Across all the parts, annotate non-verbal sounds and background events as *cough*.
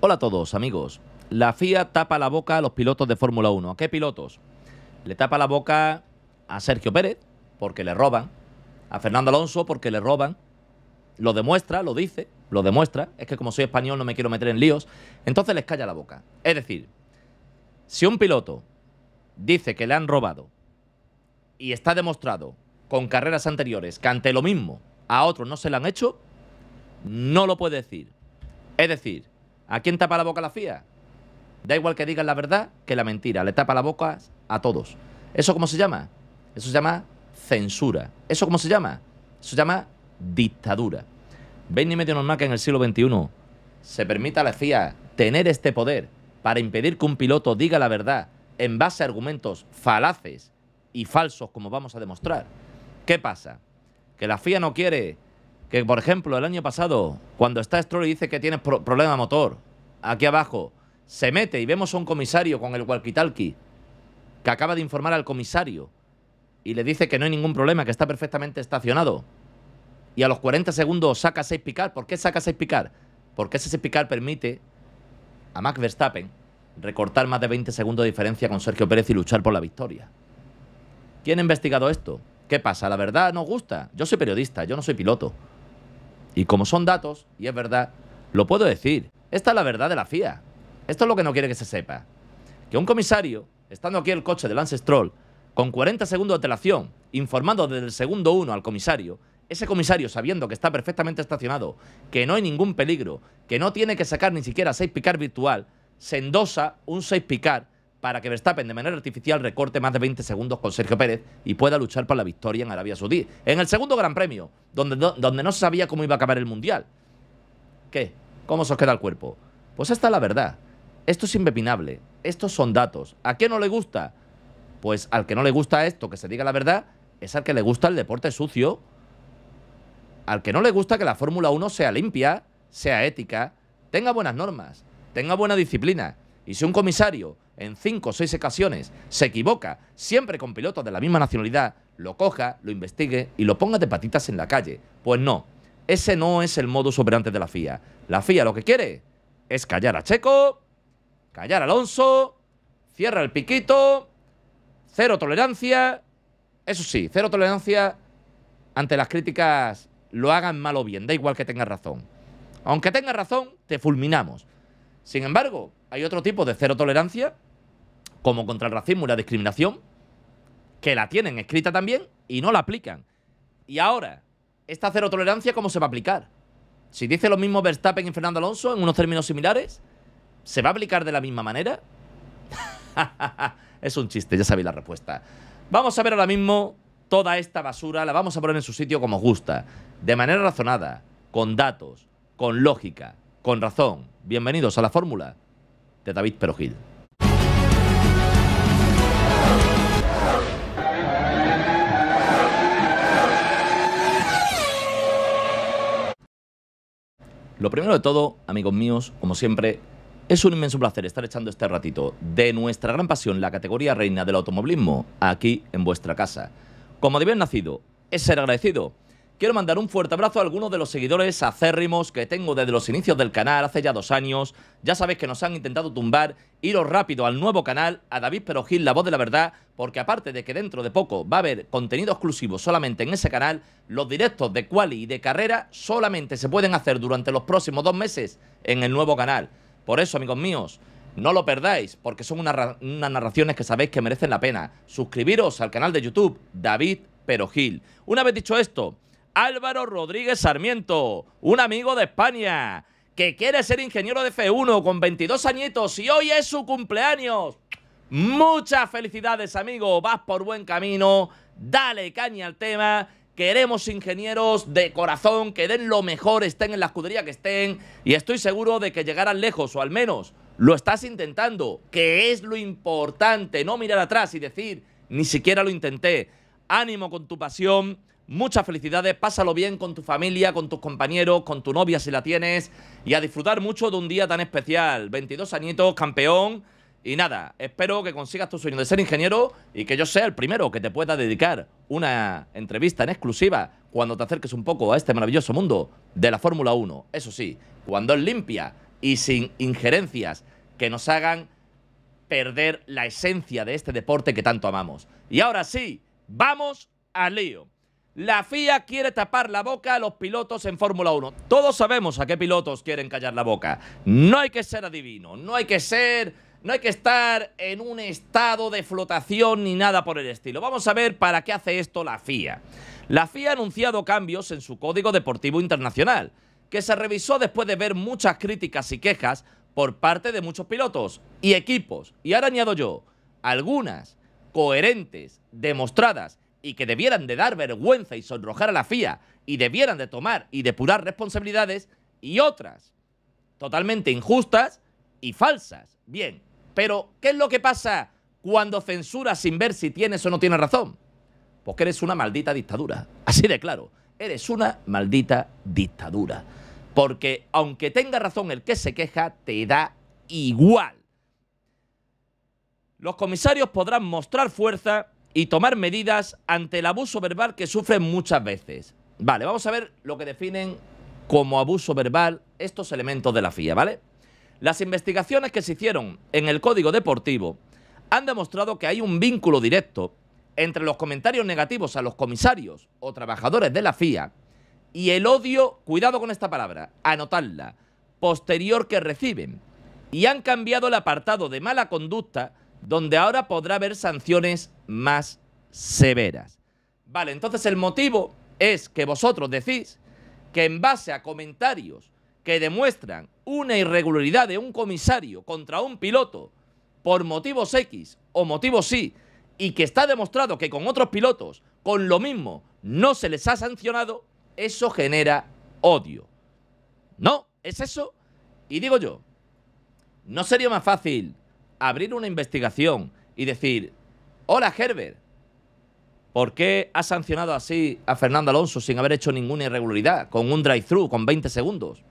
Hola a todos, amigos. La FIA tapa la boca a los pilotos de Fórmula 1. ¿A qué pilotos? Le tapa la boca a Sergio Pérez, porque le roban. A Fernando Alonso, porque le roban. Lo demuestra, lo dice, lo demuestra. Es que como soy español no me quiero meter en líos. Entonces les calla la boca. Es decir, si un piloto dice que le han robado y está demostrado con carreras anteriores que ante lo mismo a otros no se le han hecho, no lo puede decir. Es decir, ¿A quién tapa la boca la FIA? Da igual que digan la verdad que la mentira, le tapa la boca a todos. ¿Eso cómo se llama? Eso se llama censura. ¿Eso cómo se llama? Eso se llama dictadura. Ven y medio normal que en el siglo XXI se permita a la FIA tener este poder para impedir que un piloto diga la verdad en base a argumentos falaces y falsos, como vamos a demostrar. ¿Qué pasa? Que la FIA no quiere que, por ejemplo, el año pasado, cuando está Stroll y dice que tiene problema motor, aquí abajo, se mete y vemos a un comisario con el walkie que acaba de informar al comisario y le dice que no hay ningún problema, que está perfectamente estacionado. Y a los 40 segundos saca seis picar. ¿Por qué saca seis picar? Porque ese seis picar permite a Max Verstappen recortar más de 20 segundos de diferencia con Sergio Pérez y luchar por la victoria. ¿Quién ha investigado esto? ¿Qué pasa? ¿La verdad no gusta? Yo soy periodista, yo no soy piloto. Y como son datos, y es verdad, lo puedo decir. Esta es la verdad de la FIA. Esto es lo que no quiere que se sepa. Que un comisario, estando aquí el coche de Lance Stroll, con 40 segundos de telación, informando desde el segundo uno al comisario, ese comisario sabiendo que está perfectamente estacionado, que no hay ningún peligro, que no tiene que sacar ni siquiera seis picar virtual, se endosa un 6 picar para que Verstappen de manera artificial recorte más de 20 segundos con Sergio Pérez y pueda luchar por la victoria en Arabia Saudí. En el segundo Gran Premio, donde, donde no se sabía cómo iba a acabar el Mundial. ¿Qué? ¿Cómo se os queda el cuerpo? Pues esta es la verdad. Esto es impepinable. Estos son datos. ¿A qué no le gusta? Pues al que no le gusta esto, que se diga la verdad, es al que le gusta el deporte sucio. Al que no le gusta que la Fórmula 1 sea limpia, sea ética, tenga buenas normas, tenga buena disciplina. Y si un comisario en cinco o seis ocasiones se equivoca, siempre con pilotos de la misma nacionalidad, lo coja, lo investigue y lo ponga de patitas en la calle. Pues no, ese no es el modo operandi de la FIA. La FIA lo que quiere es callar a Checo, callar a Alonso, cierra el piquito, cero tolerancia. Eso sí, cero tolerancia ante las críticas, lo hagan mal o bien, da igual que tengas razón. Aunque tengas razón, te fulminamos. Sin embargo, hay otro tipo de cero tolerancia, como contra el racismo y la discriminación, que la tienen escrita también y no la aplican. Y ahora, esta cero tolerancia, ¿cómo se va a aplicar? Si dice lo mismo Verstappen y Fernando Alonso en unos términos similares, ¿se va a aplicar de la misma manera? *laughs* es un chiste, ya sabéis la respuesta. Vamos a ver ahora mismo toda esta basura, la vamos a poner en su sitio como gusta, de manera razonada, con datos, con lógica, con razón. Bienvenidos a la fórmula de David Perogil. Lo primero de todo, amigos míos, como siempre, es un inmenso placer estar echando este ratito de nuestra gran pasión, la categoría reina del automovilismo, aquí en vuestra casa. Como de bien nacido, es ser agradecido. Quiero mandar un fuerte abrazo a algunos de los seguidores acérrimos que tengo desde los inicios del canal, hace ya dos años. Ya sabéis que nos han intentado tumbar. Iros rápido al nuevo canal, a David Perojil, La Voz de la Verdad, porque aparte de que dentro de poco va a haber contenido exclusivo solamente en ese canal, los directos de quali y de carrera solamente se pueden hacer durante los próximos dos meses en el nuevo canal. Por eso, amigos míos, no lo perdáis, porque son unas narraciones que sabéis que merecen la pena. Suscribiros al canal de YouTube David Perojil... Una vez dicho esto... Álvaro Rodríguez Sarmiento, un amigo de España, que quiere ser ingeniero de F1 con 22 añitos y hoy es su cumpleaños. Muchas felicidades, amigo. Vas por buen camino. Dale caña al tema. Queremos ingenieros de corazón que den lo mejor, estén en la escudería que estén. Y estoy seguro de que llegarán lejos, o al menos lo estás intentando, que es lo importante. No mirar atrás y decir, ni siquiera lo intenté. Ánimo con tu pasión. Muchas felicidades, pásalo bien con tu familia, con tus compañeros, con tu novia si la tienes y a disfrutar mucho de un día tan especial. 22 añitos, campeón. Y nada, espero que consigas tu sueño de ser ingeniero y que yo sea el primero que te pueda dedicar una entrevista en exclusiva cuando te acerques un poco a este maravilloso mundo de la Fórmula 1. Eso sí, cuando es limpia y sin injerencias que nos hagan perder la esencia de este deporte que tanto amamos. Y ahora sí, vamos al lío. La FIA quiere tapar la boca a los pilotos en Fórmula 1. Todos sabemos a qué pilotos quieren callar la boca. No hay que ser adivino, no hay que ser, no hay que estar en un estado de flotación ni nada por el estilo. Vamos a ver para qué hace esto la FIA. La FIA ha anunciado cambios en su Código Deportivo Internacional, que se revisó después de ver muchas críticas y quejas por parte de muchos pilotos y equipos. Y ahora añado yo, algunas coherentes, demostradas y que debieran de dar vergüenza y sonrojar a la FIA y debieran de tomar y depurar responsabilidades y otras totalmente injustas y falsas. Bien, pero ¿qué es lo que pasa cuando censuras sin ver si tienes o no tienes razón? porque pues eres una maldita dictadura, así de claro, eres una maldita dictadura. Porque aunque tenga razón el que se queja, te da igual. Los comisarios podrán mostrar fuerza y tomar medidas ante el abuso verbal que sufren muchas veces. Vale, vamos a ver lo que definen como abuso verbal estos elementos de la FIA, ¿vale? Las investigaciones que se hicieron en el Código Deportivo han demostrado que hay un vínculo directo entre los comentarios negativos a los comisarios o trabajadores de la FIA y el odio, cuidado con esta palabra, anotadla, posterior que reciben. Y han cambiado el apartado de mala conducta donde ahora podrá haber sanciones más severas. Vale, entonces el motivo es que vosotros decís que en base a comentarios que demuestran una irregularidad de un comisario contra un piloto por motivos X o motivos Y, y que está demostrado que con otros pilotos, con lo mismo, no se les ha sancionado, eso genera odio. ¿No? ¿Es eso? Y digo yo, ¿no sería más fácil abrir una investigación y decir, hola Herbert, ¿por qué has sancionado así a Fernando Alonso sin haber hecho ninguna irregularidad, con un drive-thru, con 20 segundos?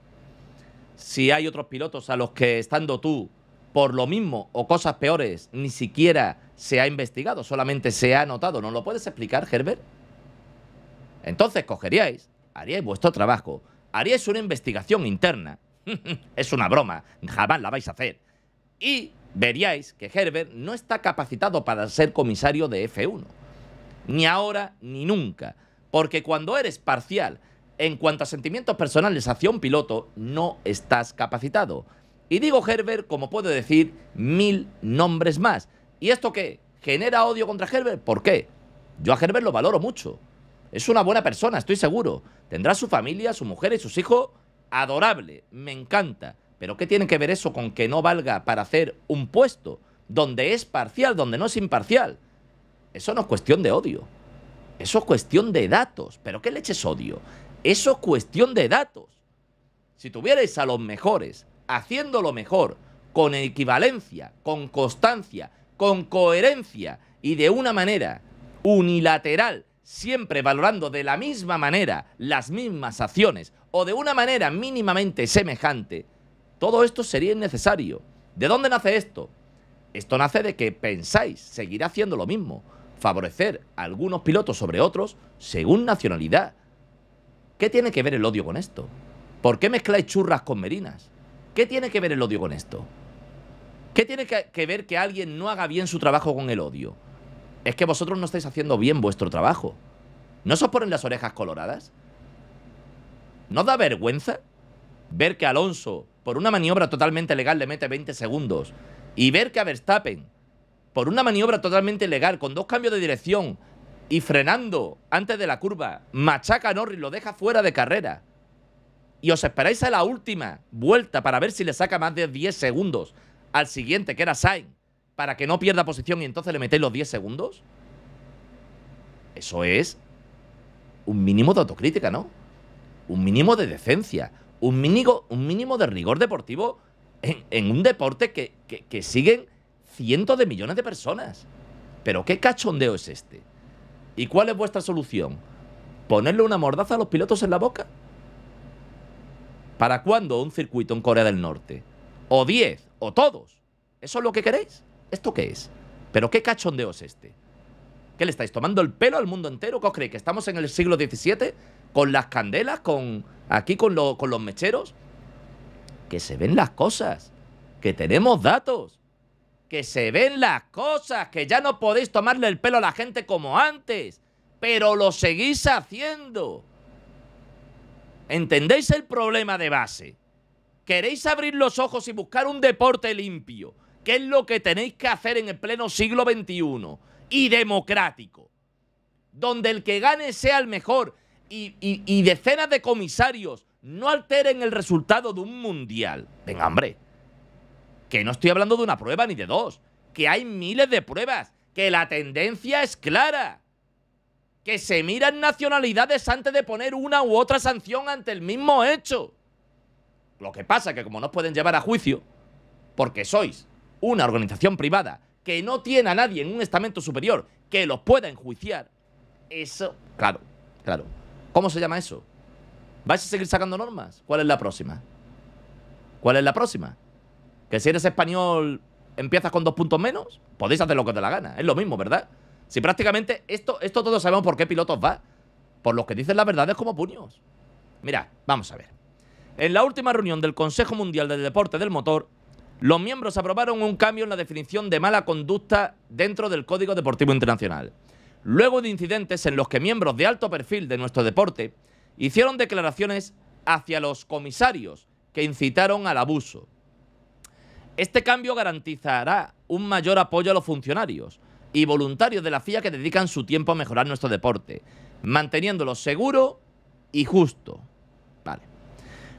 Si hay otros pilotos a los que estando tú por lo mismo o cosas peores ni siquiera se ha investigado, solamente se ha anotado, ¿no lo puedes explicar, Herbert? Entonces cogeríais, haríais vuestro trabajo, haríais una investigación interna. *laughs* es una broma, jamás la vais a hacer. Y veríais que Herbert no está capacitado para ser comisario de F1. Ni ahora ni nunca. Porque cuando eres parcial en cuanto a sentimientos personales hacia un piloto, no estás capacitado. Y digo Herbert como puedo decir mil nombres más. ¿Y esto qué? ¿Genera odio contra Herbert? ¿Por qué? Yo a Herbert lo valoro mucho. Es una buena persona, estoy seguro. Tendrá su familia, su mujer y sus hijos. Adorable, me encanta pero ¿qué tiene que ver eso con que no valga para hacer un puesto donde es parcial, donde no es imparcial? Eso no es cuestión de odio. Eso es cuestión de datos. ¿Pero qué leches odio? Eso es cuestión de datos. Si tuvierais a los mejores haciendo lo mejor, con equivalencia, con constancia, con coherencia y de una manera unilateral, siempre valorando de la misma manera las mismas acciones o de una manera mínimamente semejante, todo esto sería innecesario. ¿De dónde nace esto? Esto nace de que pensáis seguir haciendo lo mismo, favorecer a algunos pilotos sobre otros según nacionalidad. ¿Qué tiene que ver el odio con esto? ¿Por qué mezcláis churras con merinas? ¿Qué tiene que ver el odio con esto? ¿Qué tiene que, ver que alguien no haga bien su trabajo con el odio? Es que vosotros no estáis haciendo bien vuestro trabajo. ¿No se os ponen las orejas coloradas? ¿No da vergüenza ver que Alonso por una maniobra totalmente legal le mete 20 segundos y ver que a Verstappen, por una maniobra totalmente legal, con dos cambios de dirección y frenando antes de la curva, machaca a Norris, lo deja fuera de carrera. Y os esperáis a la última vuelta para ver si le saca más de 10 segundos al siguiente, que era Sainz, para que no pierda posición y entonces le metéis los 10 segundos. Eso es un mínimo de autocrítica, ¿no? Un mínimo de decencia, un mínimo, un mínimo de rigor deportivo en, un deporte que, que siguen cientos de millones de personas. Pero ¿qué cachondeo es este? ¿Y cuál es vuestra solución? ¿Ponerle una mordaza a los pilotos en la boca? ¿Para cuándo un circuito en Corea del Norte? ¿O 10? ¿O todos? ¿Eso es lo que queréis? ¿Esto qué es? ¿Pero qué cachondeo es este? ¿Qué le estáis tomando el pelo al mundo entero? ¿Qué creéis? ¿Que estamos en el siglo XVII con las candelas, con aquí con, con los mecheros? Que se ven las cosas, que tenemos datos, que se ven las cosas, que ya no podéis tomarle el pelo a la gente como antes, pero lo seguís haciendo. ¿Entendéis el problema de base? ¿Queréis abrir los ojos y buscar un deporte limpio? ¿Qué es lo que tenéis que hacer en el pleno siglo XXI? y democrático, donde el que gane sea el mejor y, decenas de comisarios no alteren el resultado de un mundial. Venga, hombre, que no estoy hablando de una prueba ni de dos, que hay miles de pruebas, que la tendencia es clara, que se miran nacionalidades antes de poner una u otra sanción ante el mismo hecho. Lo que pasa es que como no pueden llevar a juicio, porque sois una organización privada que no tiene a nadie en un estamento superior que los pueda enjuiciar, eso, claro, claro. ¿Cómo se llama eso? ¿Vais a seguir sacando normas? ¿Cuál es la próxima? ¿Cuál es la próxima? ¿Que si eres español empiezas con dos puntos menos? Podéis hacer lo que os dé la gana, es lo mismo, ¿verdad? Si prácticamente esto, esto todos sabemos por qué pilotos va, por los que dicen verdad es como puños. Mira, vamos a ver. En la última reunión del Consejo Mundial del Deporte del Motor, los miembros aprobaron un cambio en la definición de mala conducta dentro del Código Deportivo Internacional, luego de incidentes en los que miembros de alto perfil de nuestro deporte hicieron declaraciones hacia los comisarios que incitaron al abuso. Este cambio garantizará un mayor apoyo a los funcionarios y voluntarios de la FIA que dedican su tiempo a mejorar nuestro deporte, manteniéndolo seguro y justo. Vale.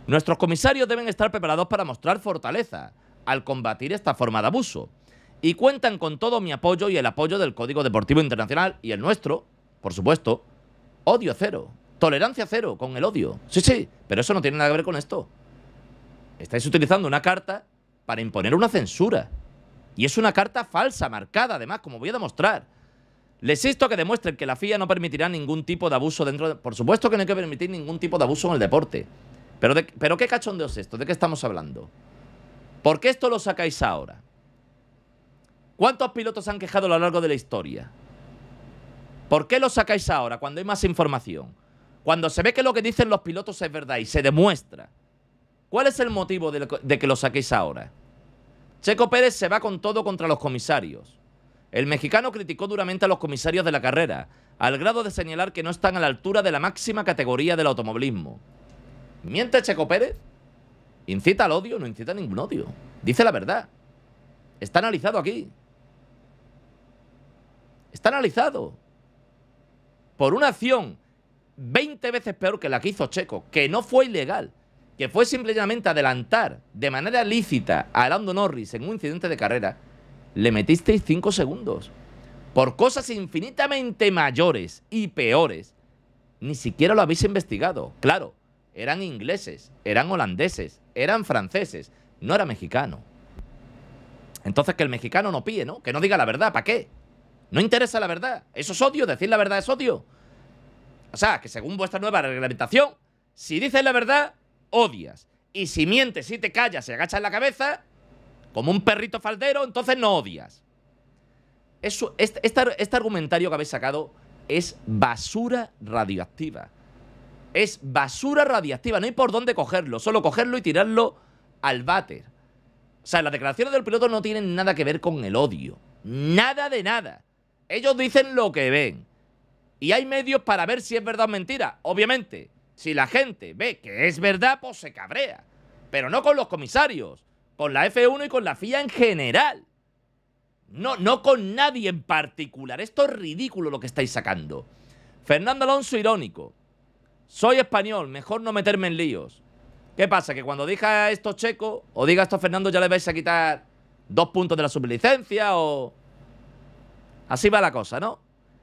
Nuestros comisarios deben estar preparados para mostrar fortaleza, al combatir esta forma de abuso. Y cuentan con todo mi apoyo y el apoyo del Código Deportivo Internacional y el nuestro, por supuesto. Odio cero. Tolerancia cero con el odio. Sí, sí, pero eso no tiene nada que ver con esto. Estáis utilizando una carta para imponer una censura. Y es una carta falsa, marcada además, como voy a demostrar. Les insto a que demuestren que la FIA no permitirá ningún tipo de abuso dentro de... Por supuesto que no hay que permitir ningún tipo de abuso en el deporte. Pero, ¿Pero qué cachondeo es esto? ¿De qué estamos hablando? ¿Por qué esto lo sacáis ahora? ¿Cuántos pilotos han quejado a lo largo de la historia? ¿Por qué lo sacáis ahora cuando hay más información? Cuando se ve que lo que dicen los pilotos es verdad y se demuestra. ¿Cuál es el motivo de que lo saquéis ahora? Checo Pérez se va con todo contra los comisarios. El mexicano criticó duramente a los comisarios de la carrera, al grado de señalar que no están a la altura de la máxima categoría del automovilismo. ¿Miente Checo Pérez? ¿Incita al odio? No incita a ningún odio. Dice la verdad. Está analizado aquí. Está analizado. Por una acción 20 veces peor que la que hizo Checo, que no fue ilegal, que fue simplemente adelantar de manera lícita a Lando Norris en un incidente de carrera, le metisteis 5 segundos. Por cosas infinitamente mayores y peores, ni siquiera lo habéis investigado. Claro, eran ingleses, eran holandeses, eran franceses, no era mexicano. Entonces que el mexicano no pide, ¿no? Que no diga la verdad, ¿para qué? No interesa la verdad, eso es odio, decir la verdad es odio. O sea, que según vuestra nueva reglamentación, si dices la verdad, odias. Y si mientes y te callas y agachas la cabeza, como un perrito faldero, entonces no odias. Eso, este, este argumentario que habéis sacado es basura radioactiva. Es basura radiactiva, no hay por dónde cogerlo, solo cogerlo y tirarlo al váter. O sea, las declaraciones del piloto no tienen nada que ver con el odio. Nada de nada. Ellos dicen lo que ven. Y hay medios para ver si es verdad o mentira. Obviamente, si la gente ve que es verdad, pues se cabrea. Pero no con los comisarios, con la F1 y con la FIA en general. No, no con nadie en particular. Esto es ridículo lo que estáis sacando. Fernando Alonso irónico soy español, mejor no meterme en líos. ¿Qué pasa? Que cuando diga esto Checo o diga esto Fernando ya le vais a quitar dos puntos de la sublicencia o... Así va la cosa, ¿no?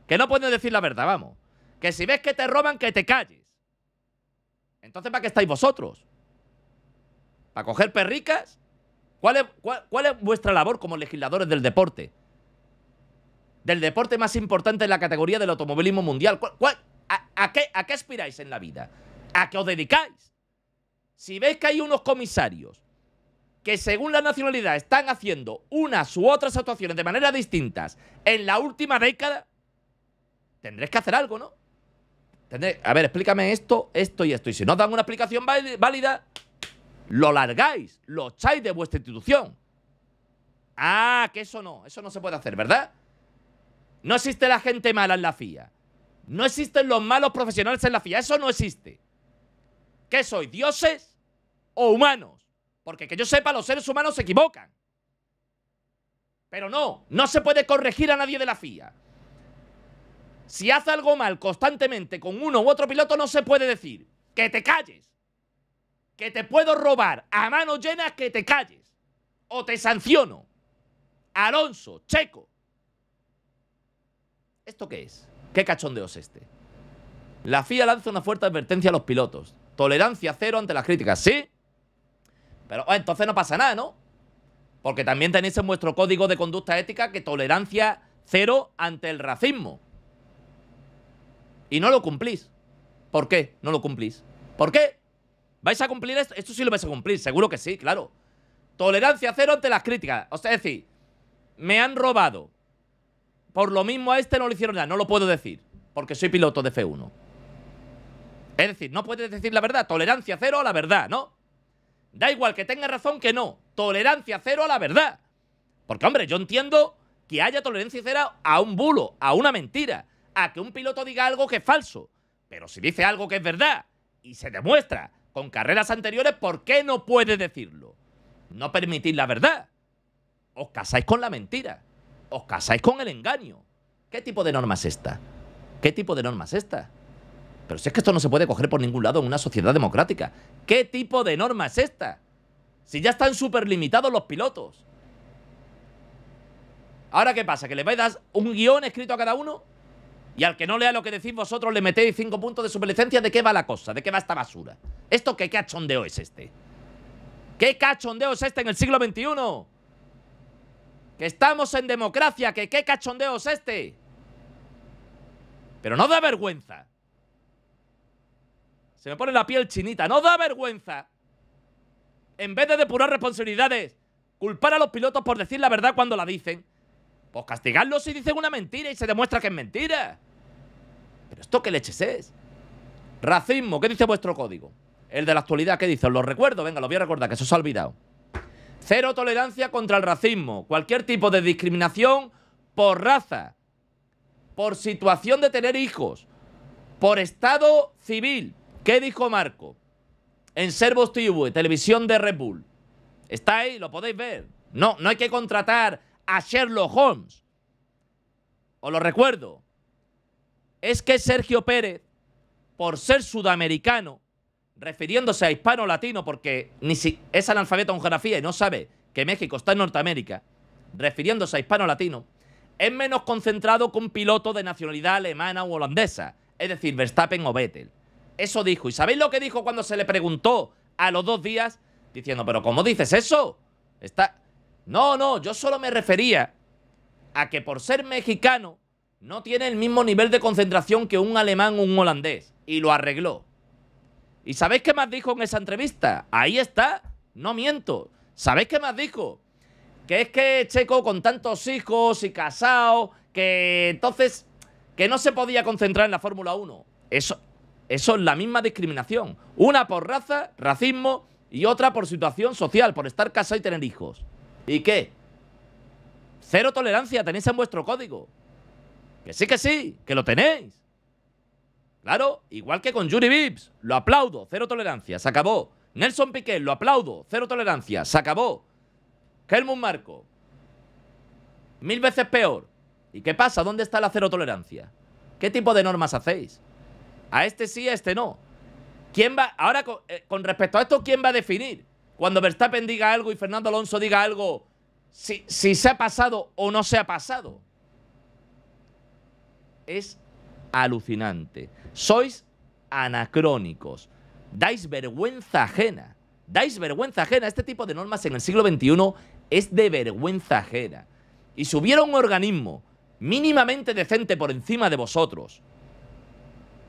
Que no pueden decir la verdad, vamos. Que si ves que te roban, que te calles. Entonces, ¿para qué estáis vosotros? ¿Para coger perricas? ¿Cuál es, cuál, es, vuestra labor como legisladores del deporte? Del deporte más importante en la categoría del automovilismo mundial. ¿Cuál, cuál ¿A qué, aspiráis en la vida? ¿A qué os dedicáis? Si veis que hay unos comisarios que según la nacionalidad están haciendo unas u otras actuaciones de maneras distintas en la última década, tendréis que hacer algo, ¿no? Tendré, a ver, explícame esto, esto y esto. Y si no os dan una explicación válida, lo largáis, lo echáis de vuestra institución. Ah, que eso no, eso no se puede hacer, ¿verdad? No existe la gente mala en la FIA. No existen los malos profesionales en la FIA, eso no existe. ¿Qué soy, dioses o humanos? Porque que yo sepa, los seres humanos se equivocan. Pero no, no se puede corregir a nadie de la FIA. Si hace algo mal constantemente con uno u otro piloto, no se puede decir que te calles. Que te puedo robar a mano llena, que te calles. O te sanciono. Alonso, Checo. ¿Esto qué es? ¿Qué cachondeos este? La FIA lanza una fuerte advertencia a los pilotos. Tolerancia cero ante las críticas, ¿sí? Pero oh, entonces no pasa nada, ¿no? Porque también tenéis en vuestro código de conducta ética que tolerancia cero ante el racismo. Y no lo cumplís. ¿Por qué no lo cumplís? ¿Por qué? ¿Vais a cumplir esto? Esto sí lo vais a cumplir, seguro que sí, claro. Tolerancia cero ante las críticas. O sea, es decir, me han robado, por lo mismo a este no le hicieron nada. No lo puedo decir, porque soy piloto de F1. Es decir, no puedes decir la verdad. Tolerancia cero a la verdad, ¿no? Da igual que tenga razón que no. Tolerancia cero a la verdad. Porque, hombre, yo entiendo que haya tolerancia cero a un bulo, a una mentira, a que un piloto diga algo que es falso. Pero si dice algo que es verdad y se demuestra con carreras anteriores, ¿por qué no puede decirlo? No permitís la verdad. Os casáis con la mentira os casáis con el engaño. ¿Qué tipo de norma es esta? ¿Qué tipo de norma es esta? Pero si es que esto no se puede coger por ningún lado en una sociedad democrática. ¿Qué tipo de norma es esta? Si ya están súper limitados los pilotos. Ahora, ¿qué pasa? ¿Que le vais a dar un guión escrito a cada uno? Y al que no lea lo que decís vosotros le metéis cinco puntos de superlicencia. ¿De qué va la cosa? ¿De qué va esta basura? ¿Esto qué cachondeo es este? ¿Qué cachondeo es este en el siglo XXI? que estamos en democracia, que qué cachondeo es este. Pero no da vergüenza. Se me pone la piel chinita, no da vergüenza. En vez de depurar responsabilidades, culpar a los pilotos por decir la verdad cuando la dicen, pues castigarlos si dicen una mentira y se demuestra que es mentira. Pero esto qué leches es. Racismo, ¿qué dice vuestro código? El de la actualidad, ¿qué dice? Os lo recuerdo, venga, lo voy a recordar, que eso se ha olvidado. Cero tolerancia contra el racismo, cualquier tipo de discriminación por raza, por situación de tener hijos, por estado civil. ¿Qué dijo Marco? En Servos TV, televisión de Red Bull. Está ahí, lo podéis ver. No, no hay que contratar a Sherlock Holmes. Os lo recuerdo. Es que Sergio Pérez, por ser sudamericano, refiriéndose a hispano latino, porque ni si es analfabeto en geografía y no sabe que México está en Norteamérica, refiriéndose a hispano latino, es menos concentrado que un piloto de nacionalidad alemana o holandesa, es decir, Verstappen o Vettel. Eso dijo. ¿Y sabéis lo que dijo cuando se le preguntó a los dos días? Diciendo, pero ¿cómo dices eso? Está... No, no, yo solo me refería a que por ser mexicano no tiene el mismo nivel de concentración que un alemán o un holandés. Y lo arregló. ¿Y sabéis qué más dijo en esa entrevista? Ahí está, no miento. ¿Sabéis qué más dijo? Que es que Checo con tantos hijos y casado, que entonces, que no se podía concentrar en la Fórmula 1. Eso, eso es la misma discriminación. Una por raza, racismo y otra por situación social, por estar casado y tener hijos. ¿Y qué? Cero tolerancia tenéis en vuestro código. Que sí, que sí, que lo tenéis. Claro, igual que con Yuri Bibbs, Lo aplaudo, cero tolerancia, se acabó. Nelson Piquet, lo aplaudo, cero tolerancia, se acabó. Helmut Marco, mil veces peor. ¿Y qué pasa? ¿Dónde está la cero tolerancia? ¿Qué tipo de normas hacéis? A este sí, a este no. ¿Quién va? Ahora, eh, con, respecto a esto, ¿quién va a definir? Cuando Verstappen diga algo y Fernando Alonso diga algo, si, si se ha pasado o no se ha pasado. Es alucinante. Sois anacrónicos. Dais vergüenza ajena. Dais vergüenza ajena. Este tipo de normas en el siglo XXI es de vergüenza ajena. Y si hubiera un organismo mínimamente decente por encima de vosotros,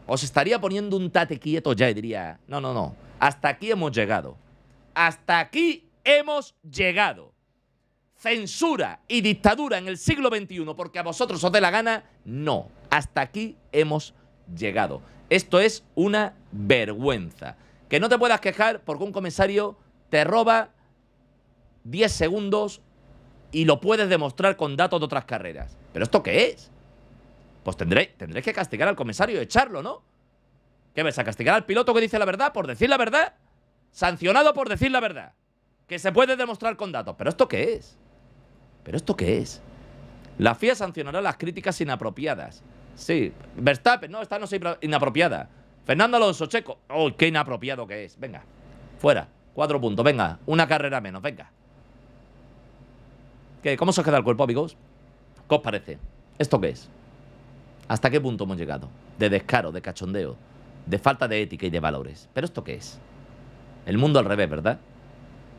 os estaría poniendo un tate quieto ya y diría, no, no, no, hasta aquí hemos llegado. Hasta aquí hemos llegado. Censura y dictadura en el siglo XXI porque a vosotros os dé la gana, no. Hasta aquí hemos llegado. Esto es una vergüenza. Que no te puedas quejar porque un comisario te roba 10 segundos y lo puedes demostrar con datos de otras carreras. ¿Pero esto qué es? Pues tendré, que castigar al comisario, echarlo, ¿no? ¿Qué ves? ¿A castigar al piloto que dice la verdad por decir la verdad? Sancionado por decir la verdad. Que se puede demostrar con datos. ¿Pero esto qué es? ¿Pero esto qué es? La FIA sancionará las críticas inapropiadas. Sí, Verstappen, no, esta no es inapropiada. Fernando Alonso, Checo, oh, qué inapropiado que es. Venga, fuera, cuatro puntos, venga, una carrera menos, venga. ¿Qué, ¿Cómo se os queda el cuerpo, amigos? ¿Qué os parece? ¿Esto qué es? ¿Hasta qué punto hemos llegado? De descaro, de cachondeo, de falta de ética y de valores. ¿Pero esto qué es? El mundo al revés, ¿verdad?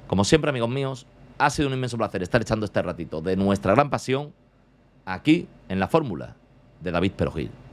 Como siempre, amigos míos, ha sido un inmenso placer estar echando este ratito de nuestra gran pasión aquí en la fórmula de David Perogil.